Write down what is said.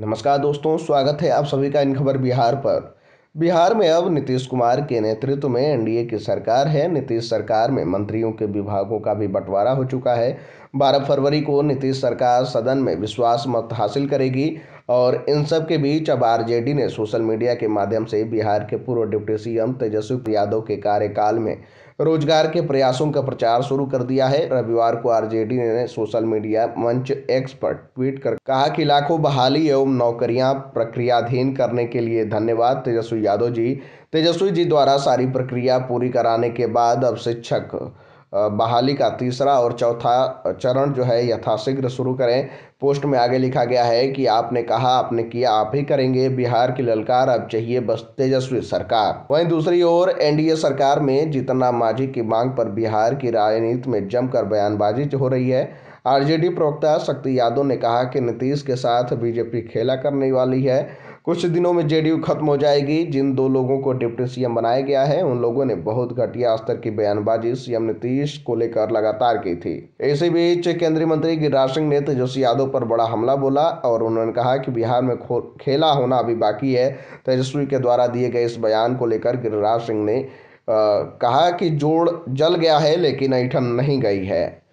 नमस्कार दोस्तों स्वागत है आप सभी का इन खबर बिहार पर बिहार में अब नीतीश कुमार के नेतृत्व में एनडीए की सरकार है नीतीश सरकार में मंत्रियों के विभागों का भी बंटवारा हो चुका है 12 फरवरी को नीतीश सरकार सदन में विश्वास मत हासिल करेगी और इन सब के बीच अब आरजेडी ने सोशल मीडिया के माध्यम से बिहार के पूर्व डिप्टी सीएम तेजस्वी यादव के कार्यकाल में रोजगार के प्रयासों का प्रचार शुरू कर दिया है रविवार को आरजेडी ने सोशल मीडिया मंच एक्स पर ट्वीट कर कहा कि लाखों बहाली एवं नौकरियां प्रक्रियाधीन करने के लिए धन्यवाद तेजस्वी यादव जी तेजस्वी जी द्वारा सारी प्रक्रिया पूरी कराने के बाद अब शिक्षक बहाली का तीसरा और चौथा चरण जो है यथाशीघ्र शुरू करें पोस्ट में आगे लिखा गया है कि आपने कहा आपने किया आप ही करेंगे बिहार की ललकार अब चाहिए बस तेजस्वी सरकार वहीं दूसरी ओर एनडीए सरकार में जीतन राम मांझी की मांग पर बिहार की राजनीति में जमकर बयानबाजी हो रही है आरजेडी प्रवक्ता शक्ति यादव ने कहा कि नीतीश के साथ बीजेपी खेला करने वाली है कुछ दिनों में जेडीयू खत्म हो जाएगी जिन दो लोगों को डिप्टी सीएम बनाया गया है उन लोगों ने बहुत घटिया स्तर की बयानबाजी सीएम नीतीश को लेकर लगातार की थी इसी बीच केंद्रीय मंत्री गिरिराज सिंह ने तेजस्वी यादव पर बड़ा हमला बोला और उन्होंने कहा कि बिहार में खेला होना अभी बाकी है तेजस्वी के द्वारा दिए गए इस बयान को लेकर गिरिराज सिंह ने आ, कहा कि जोड़ जल गया है लेकिन ऐठन नहीं गई है